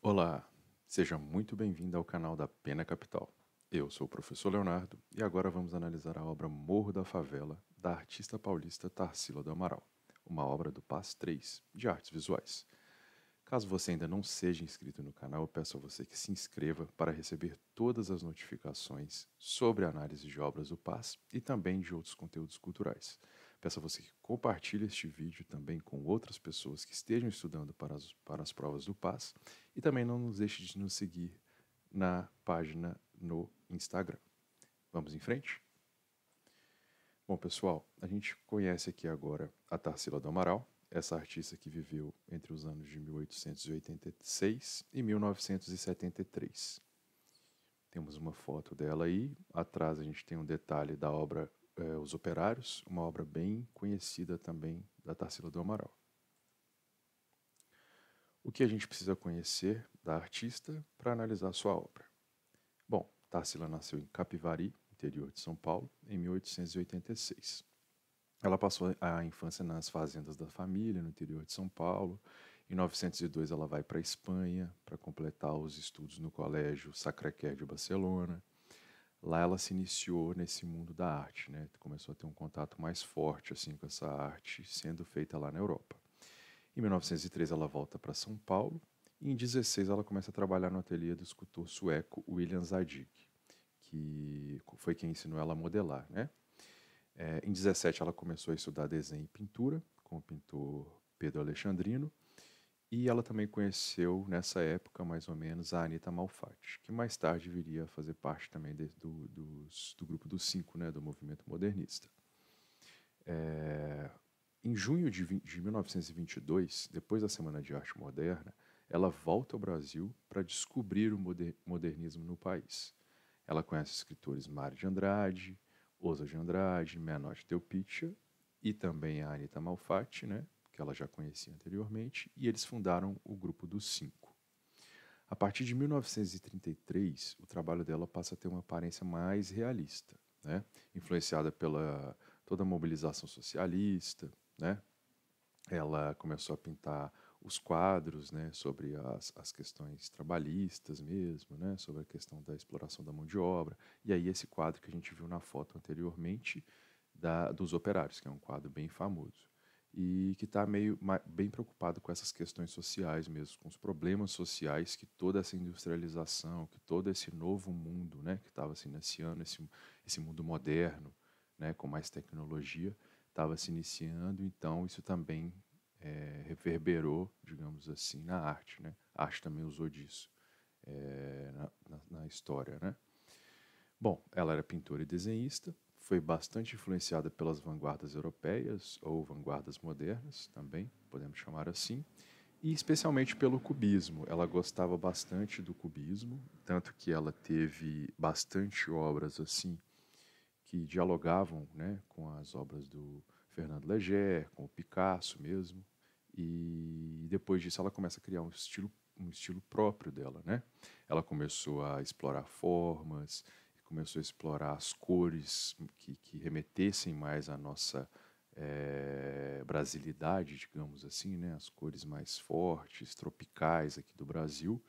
Olá, seja muito bem-vindo ao canal da Pena Capital. Eu sou o professor Leonardo e agora vamos analisar a obra Morro da Favela, da artista paulista Tarsila do Amaral, uma obra do PAS 3, de artes visuais. Caso você ainda não seja inscrito no canal, eu peço a você que se inscreva para receber todas as notificações sobre análise de obras do PAS e também de outros conteúdos culturais. Peço a você que compartilhe este vídeo também com outras pessoas que estejam estudando para as, para as provas do PAS e também não nos deixe de nos seguir na página no Instagram. Vamos em frente? Bom, pessoal, a gente conhece aqui agora a Tarsila do Amaral, essa artista que viveu entre os anos de 1886 e 1973. Temos uma foto dela aí. Atrás a gente tem um detalhe da obra é, Os Operários, uma obra bem conhecida também da Tarsila do Amaral. O que a gente precisa conhecer da artista para analisar sua obra? Bom, Tarsila nasceu em Capivari, interior de São Paulo, em 1886. Ela passou a infância nas fazendas da família, no interior de São Paulo. Em 1902 ela vai para a Espanha para completar os estudos no Colégio Sacré-Cœur de Barcelona lá ela se iniciou nesse mundo da arte, né? Começou a ter um contato mais forte assim com essa arte sendo feita lá na Europa. Em 1903 ela volta para São Paulo e em 16 ela começa a trabalhar no ateliê do escultor sueco William Zadig, que foi quem ensinou ela a modelar, né? É, em 17 ela começou a estudar desenho e pintura com o pintor Pedro Alexandrino e ela também conheceu, nessa época mais ou menos, a Anitta Malfatti, que mais tarde viria a fazer parte também de, do, do grupo dos cinco, né, do movimento modernista. É, em junho de, 20, de 1922, depois da Semana de Arte Moderna, ela volta ao Brasil para descobrir o moder, modernismo no país. Ela conhece escritores Mário de Andrade, Osa de Andrade, Menotti Delpitia e também a Anitta Malfatti, né, que ela já conhecia anteriormente, e eles fundaram o Grupo dos Cinco. A partir de 1933, o trabalho dela passa a ter uma aparência mais realista, né? influenciada pela toda a mobilização socialista. Né? Ela começou a pintar os quadros né, sobre as, as questões trabalhistas mesmo, né, sobre a questão da exploração da mão de obra. E aí esse quadro que a gente viu na foto anteriormente da, dos operários, que é um quadro bem famoso e que está meio bem preocupado com essas questões sociais mesmo, com os problemas sociais que toda essa industrialização, que todo esse novo mundo, né, que estava se iniciando, esse, esse mundo moderno, né, com mais tecnologia, estava se iniciando. Então isso também é, reverberou, digamos assim, na arte, né? A arte também usou disso é, na, na, na história, né? Bom, ela era pintora e desenhista, foi bastante influenciada pelas vanguardas europeias ou vanguardas modernas, também podemos chamar assim, e especialmente pelo cubismo. Ela gostava bastante do cubismo, tanto que ela teve bastante obras assim que dialogavam, né, com as obras do Fernando Leger, com o Picasso mesmo. E depois disso ela começa a criar um estilo um estilo próprio dela, né? Ela começou a explorar formas, começou a explorar as cores que, que remetessem mais à nossa é, brasilidade, digamos assim, né? as cores mais fortes, tropicais aqui do Brasil,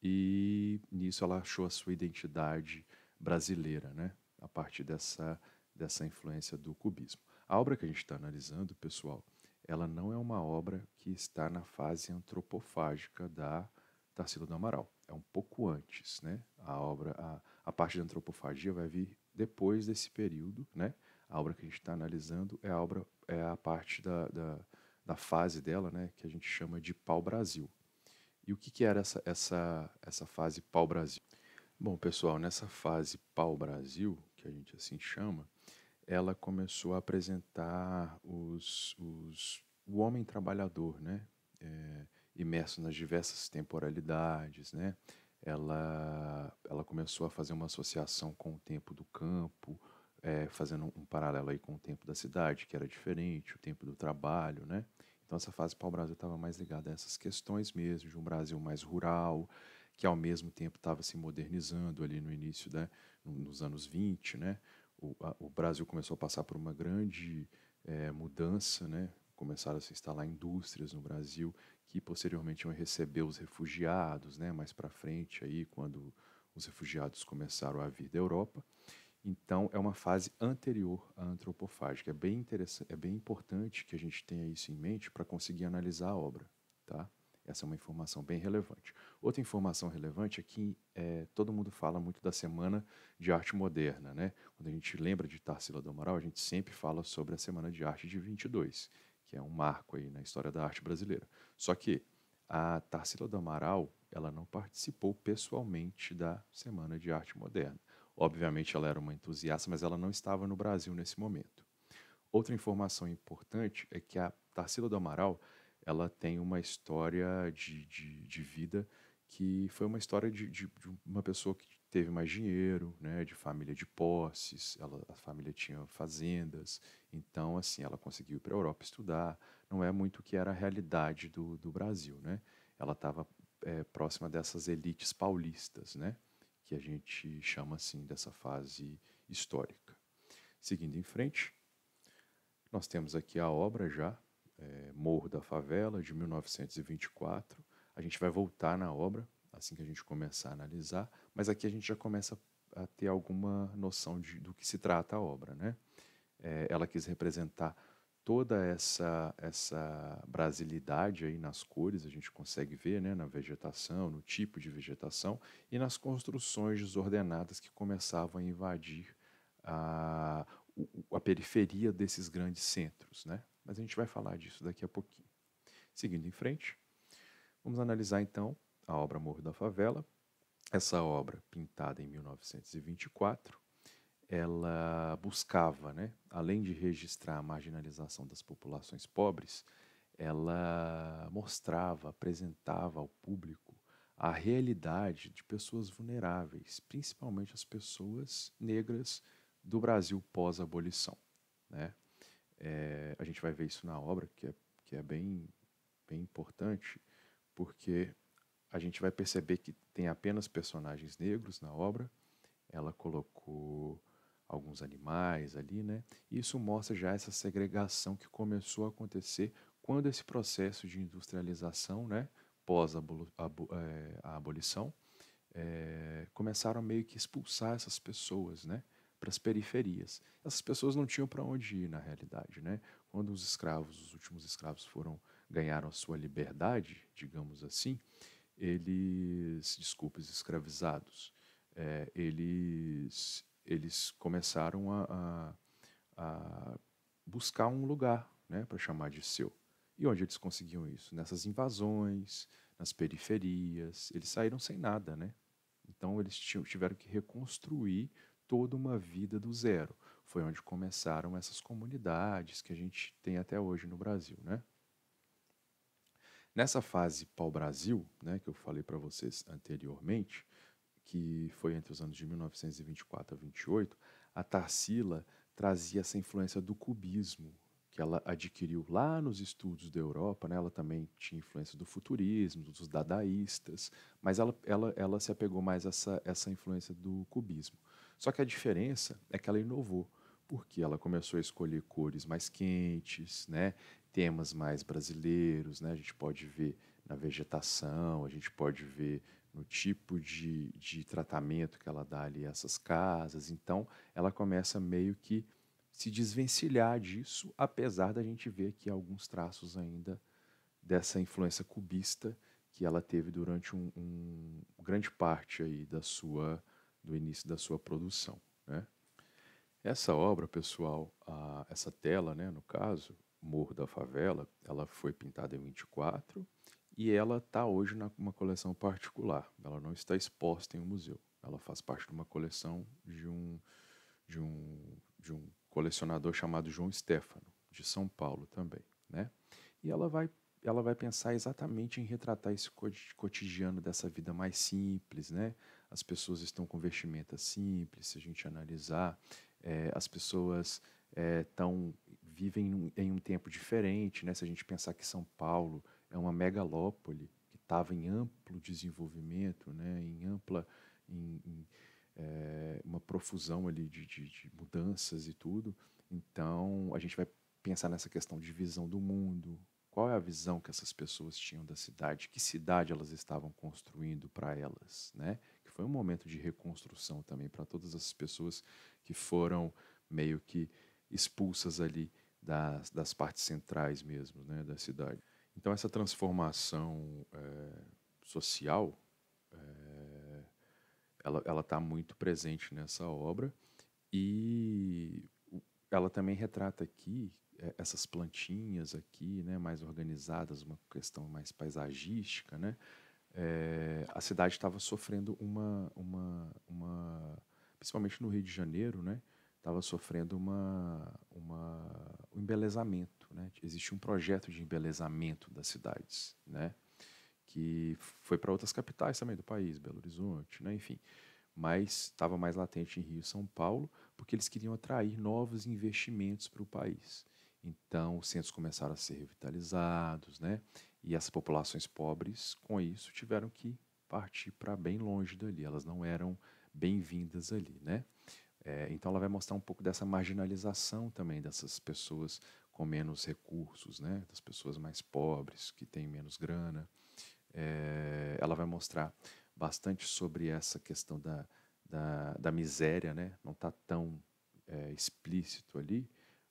e nisso ela achou a sua identidade brasileira, né? a partir dessa, dessa influência do cubismo. A obra que a gente está analisando, pessoal, ela não é uma obra que está na fase antropofágica da Tarsila do Amaral. É um pouco antes, né? A obra, a, a parte da antropofagia vai vir depois desse período, né? A obra que a gente está analisando é a obra é a parte da, da, da, fase dela, né? Que a gente chama de pau Brasil. E o que, que era essa, essa, essa fase pau Brasil? Bom, pessoal, nessa fase pau Brasil, que a gente assim chama, ela começou a apresentar os, os o homem trabalhador, né? É, imerso nas diversas temporalidades, né? ela, ela começou a fazer uma associação com o tempo do campo, é, fazendo um paralelo aí com o tempo da cidade, que era diferente, o tempo do trabalho, né? Então essa fase pau-brasil estava mais ligada a essas questões mesmo, de um Brasil mais rural, que ao mesmo tempo estava se modernizando ali no início, né, nos anos 20, né? O, a, o Brasil começou a passar por uma grande é, mudança, né? Começaram a se instalar indústrias no Brasil que posteriormente iam receber os refugiados, né, mais para frente aí quando os refugiados começaram a vir da Europa. Então é uma fase anterior à antropofágica. É bem interessante, é bem importante que a gente tenha isso em mente para conseguir analisar a obra, tá? Essa é uma informação bem relevante. Outra informação relevante é que é, todo mundo fala muito da Semana de Arte Moderna. Né? Quando a gente lembra de Tarsila do Amaral, a gente sempre fala sobre a Semana de Arte de 22, que é um marco aí na história da arte brasileira. Só que a Tarsila do Amaral, ela não participou pessoalmente da Semana de Arte Moderna. Obviamente ela era uma entusiasta, mas ela não estava no Brasil nesse momento. Outra informação importante é que a Tarsila do Amaral, ela tem uma história de, de, de vida que foi uma história de, de, de uma pessoa que teve mais dinheiro, né, de família de posses, ela, a família tinha fazendas, então assim ela conseguiu ir para a Europa estudar. Não é muito o que era a realidade do, do Brasil, né? Ela estava é, próxima dessas elites paulistas, né, que a gente chama assim dessa fase histórica. Seguindo em frente, nós temos aqui a obra já é, Morro da Favela de 1924. A gente vai voltar na obra assim que a gente começar a analisar, mas aqui a gente já começa a ter alguma noção de, do que se trata a obra. Né? É, ela quis representar toda essa, essa brasilidade aí nas cores, a gente consegue ver né, na vegetação, no tipo de vegetação e nas construções desordenadas que começavam a invadir a, a periferia desses grandes centros. Né? Mas a gente vai falar disso daqui a pouquinho. Seguindo em frente, vamos analisar então a obra Morro da Favela. Essa obra, pintada em 1924, ela buscava, né, além de registrar a marginalização das populações pobres, ela mostrava, apresentava ao público a realidade de pessoas vulneráveis, principalmente as pessoas negras do Brasil pós-abolição. Né? É, a gente vai ver isso na obra, que é, que é bem, bem importante, porque a gente vai perceber que tem apenas personagens negros na obra. Ela colocou alguns animais ali, né? isso mostra já essa segregação que começou a acontecer quando esse processo de industrialização, né, pós é, a abolição, é, começaram meio que expulsar essas pessoas, né, para as periferias. Essas pessoas não tinham para onde ir na realidade, né? Quando os escravos, os últimos escravos foram ganharam a sua liberdade, digamos assim, eles, desculpas, escravizados, é, eles, eles começaram a, a, a buscar um lugar né, para chamar de seu. E onde eles conseguiam isso? Nessas invasões, nas periferias, eles saíram sem nada, né? Então eles tiveram que reconstruir toda uma vida do zero. Foi onde começaram essas comunidades que a gente tem até hoje no Brasil, né? Nessa fase pau-brasil, né, que eu falei para vocês anteriormente, que foi entre os anos de 1924 a 28, a Tarsila trazia essa influência do cubismo que ela adquiriu lá nos estudos da Europa, né? ela também tinha influência do futurismo, dos dadaístas, mas ela, ela, ela se apegou mais a essa, essa influência do cubismo. Só que a diferença é que ela inovou, porque ela começou a escolher cores mais quentes, né? temas mais brasileiros, né? A gente pode ver na vegetação, a gente pode ver no tipo de, de tratamento que ela dá ali a essas casas. Então, ela começa meio que se desvencilhar disso, apesar da gente ver aqui alguns traços ainda dessa influência cubista que ela teve durante um, um grande parte aí da sua do início da sua produção, né? Essa obra, pessoal, a, essa tela, né, no caso, Morro da Favela, ela foi pintada em 24 e ela está hoje numa coleção particular. Ela não está exposta em um museu. Ela faz parte de uma coleção de um, de um, de um colecionador chamado João Stefano, de São Paulo também. Né? E ela vai, ela vai pensar exatamente em retratar esse cotidiano dessa vida mais simples. Né? As pessoas estão com vestimentas simples, se a gente analisar, é, as pessoas estão eh, é, vivem um, em um tempo diferente, né? Se a gente pensar que São Paulo é uma megalópole que estava em amplo desenvolvimento, né? Em ampla, em, em é, uma profusão ali de, de, de mudanças e tudo. Então a gente vai pensar nessa questão de visão do mundo. Qual é a visão que essas pessoas tinham da cidade? Que cidade elas estavam construindo para elas, né? Que foi um momento de reconstrução também para todas as pessoas que foram meio que expulsas ali das, das partes centrais mesmo né, da cidade. Então, essa transformação é, social, é, ela está muito presente nessa obra e ela também retrata aqui é, essas plantinhas aqui, né, mais organizadas, uma questão mais paisagística, né? É, a cidade estava sofrendo uma, uma, uma, principalmente no Rio de Janeiro, né? estava sofrendo uma, uma, um embelezamento. Né? Existe um projeto de embelezamento das cidades, né? que foi para outras capitais também do país, Belo Horizonte, né? enfim. Mas estava mais latente em Rio e São Paulo, porque eles queriam atrair novos investimentos para o país. Então, os centros começaram a ser revitalizados, né? e as populações pobres, com isso, tiveram que partir para bem longe dali. Elas não eram bem-vindas ali. Né? É, então ela vai mostrar um pouco dessa marginalização também dessas pessoas com menos recursos, né? das pessoas mais pobres, que têm menos grana. É, ela vai mostrar bastante sobre essa questão da, da, da miséria, né? não está tão é, explícito ali,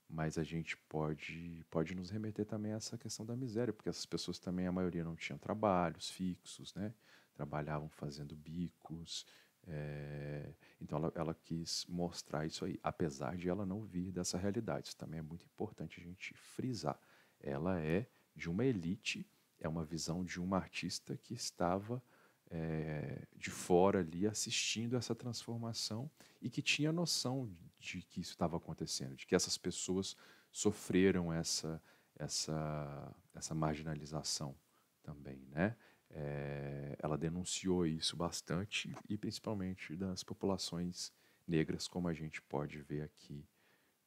mas a gente pode, pode nos remeter também a essa questão da miséria, porque essas pessoas também, a maioria não tinham trabalhos fixos, né? trabalhavam fazendo bicos, é, então ela, ela, quis mostrar isso aí, apesar de ela não vir dessa realidade. Isso também é muito importante a gente frisar. Ela é de uma elite, é uma visão de uma artista que estava é, de fora ali assistindo essa transformação e que tinha noção de que isso estava acontecendo, de que essas pessoas sofreram essa, essa, essa marginalização também, né? É, ela denunciou isso bastante e principalmente das populações negras, como a gente pode ver aqui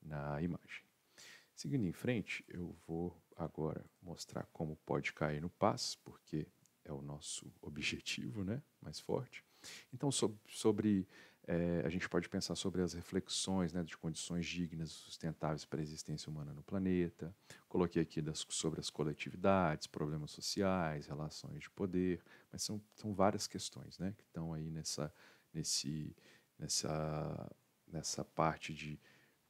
na imagem. Seguindo em frente, eu vou agora mostrar como pode cair no passo, porque é o nosso objetivo né, mais forte. Então, sobre, sobre é, a gente pode pensar sobre as reflexões né, de condições dignas, e sustentáveis para a existência humana no planeta. Coloquei aqui das, sobre as coletividades, problemas sociais, relações de poder, mas são, são várias questões né, que estão aí nessa, nesse, nessa, nessa parte de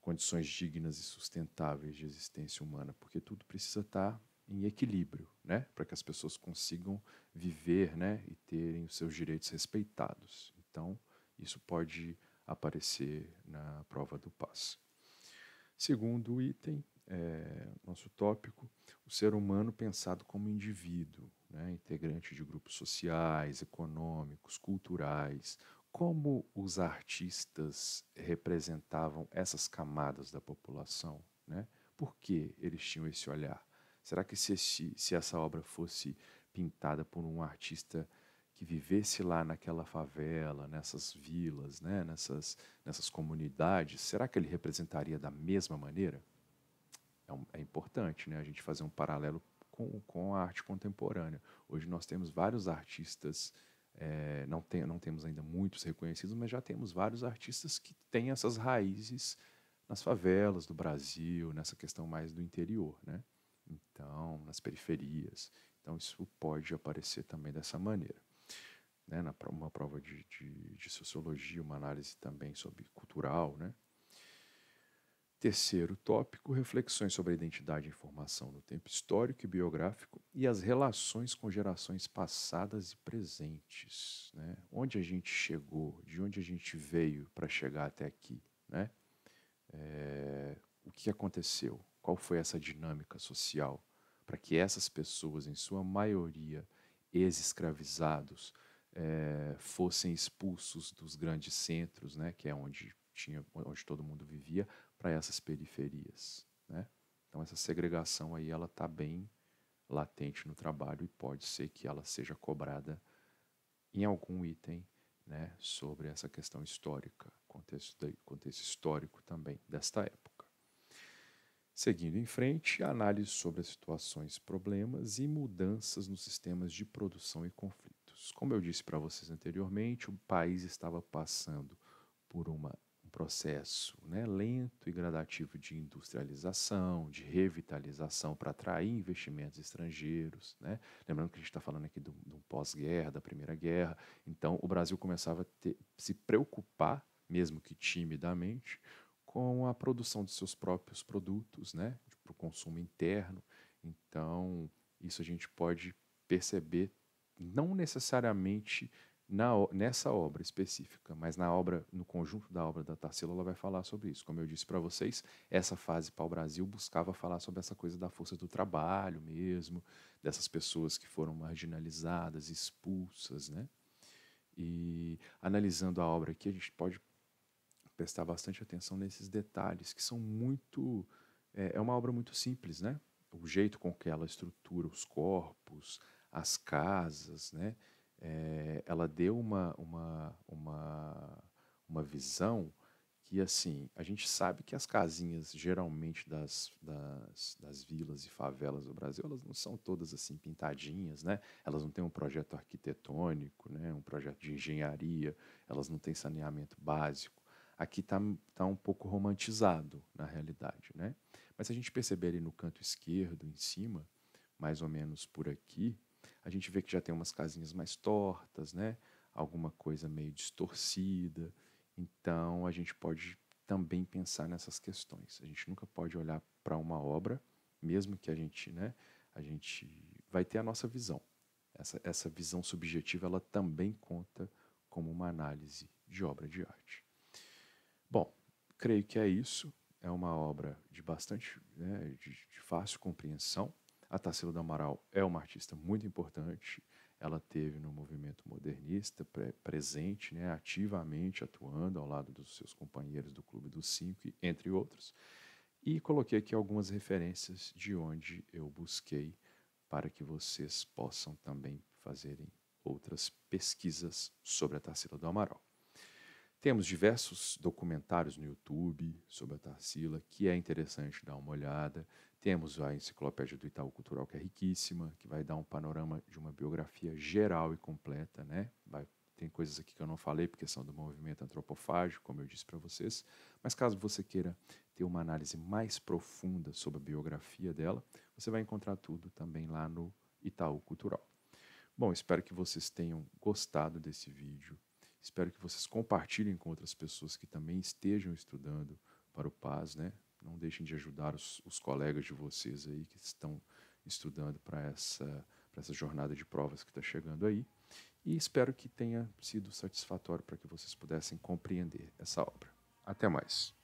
condições dignas e sustentáveis de existência humana, porque tudo precisa estar em equilíbrio, né, para que as pessoas consigam viver, né, e terem os seus direitos respeitados. Então, isso pode aparecer na prova do PAS. Segundo item, é, nosso tópico, o ser humano pensado como indivíduo, né, integrante de grupos sociais, econômicos, culturais, como os artistas representavam essas camadas da população, né? Por que eles tinham esse olhar? Será que se, se essa obra fosse pintada por um artista que vivesse lá naquela favela, nessas vilas, né, nessas, nessas comunidades, será que ele representaria da mesma maneira? É, um, é importante né, a gente fazer um paralelo com, com a arte contemporânea. Hoje nós temos vários artistas, é, não, tem, não temos ainda muitos reconhecidos, mas já temos vários artistas que têm essas raízes nas favelas do Brasil, nessa questão mais do interior, né? Então, nas periferias. Então, isso pode aparecer também dessa maneira né, na, uma prova de, de, de sociologia, uma análise também sobre cultural. Né? Terceiro tópico: reflexões sobre a identidade e informação no tempo histórico e biográfico e as relações com gerações passadas e presentes. Né? Onde a gente chegou, de onde a gente veio para chegar até aqui. Né? É, o que aconteceu? Qual foi essa dinâmica social para que essas pessoas, em sua maioria, ex-escravizados, é, fossem expulsos dos grandes centros, né, que é onde tinha, onde todo mundo vivia, para essas periferias, né? Então essa segregação aí ela está bem latente no trabalho e pode ser que ela seja cobrada em algum item, né, sobre essa questão histórica, contexto, de, contexto histórico também desta época. Seguindo em frente, análise sobre as situações, problemas e mudanças nos sistemas de produção e conflito. Como eu disse para vocês anteriormente, o país estava passando por uma, um processo né, lento e gradativo de industrialização, de revitalização para atrair investimentos estrangeiros. Né? Lembrando que a gente está falando aqui do, pós-guerra, da Primeira Guerra. Então, o Brasil começava a ter, se preocupar, mesmo que timidamente, com a produção de seus próprios produtos, né, para o consumo interno. Então, isso a gente pode perceber não necessariamente na, nessa obra específica, mas na obra, no conjunto da obra da Tarsila, ela vai falar sobre isso. Como eu disse para vocês, essa fase para o Brasil buscava falar sobre essa coisa da força do trabalho mesmo, dessas pessoas que foram marginalizadas, expulsas, né? E analisando a obra aqui, a gente pode prestar bastante atenção nesses detalhes, que são muito. É, é uma obra muito simples, né? O jeito com que ela estrutura os corpos, as casas, né? É, ela deu uma, uma, uma, uma visão que, assim, a gente sabe que as casinhas, geralmente, das, das, das vilas e favelas do Brasil, elas não são todas, assim, pintadinhas, né? Elas não têm um projeto arquitetônico, né? Um projeto de engenharia, elas não têm saneamento básico. Aqui está tá um pouco romantizado, na realidade, né? Mas se a gente perceber ali no canto esquerdo, em cima, mais ou menos por aqui, a gente vê que já tem umas casinhas mais tortas, né? Alguma coisa meio distorcida. Então a gente pode também pensar nessas questões. A gente nunca pode olhar para uma obra, mesmo que a gente, né? A gente vai ter a nossa visão. Essa, essa visão subjetiva ela também conta como uma análise de obra de arte. Bom, creio que é isso. É uma obra de bastante, né, de, de fácil compreensão a Tarsila do Amaral é uma artista muito importante. Ela teve no movimento modernista presente, né, ativamente atuando ao lado dos seus companheiros do Clube dos Cinco, entre outros. E coloquei aqui algumas referências de onde eu busquei para que vocês possam também fazerem outras pesquisas sobre a Tarsila do Amaral. Temos diversos documentários no YouTube sobre a Tarsila, que é interessante dar uma olhada. Temos a enciclopédia do Itaú Cultural, que é riquíssima, que vai dar um panorama de uma biografia geral e completa. Né? Vai, tem coisas aqui que eu não falei, porque são do movimento antropofágico, como eu disse para vocês. Mas caso você queira ter uma análise mais profunda sobre a biografia dela, você vai encontrar tudo também lá no Itaú Cultural. Bom, espero que vocês tenham gostado desse vídeo. Espero que vocês compartilhem com outras pessoas que também estejam estudando para o Paz, né? Não deixem de ajudar os, os colegas de vocês aí que estão estudando para essa, para essa jornada de provas que está chegando aí. E espero que tenha sido satisfatório para que vocês pudessem compreender essa obra. Até mais.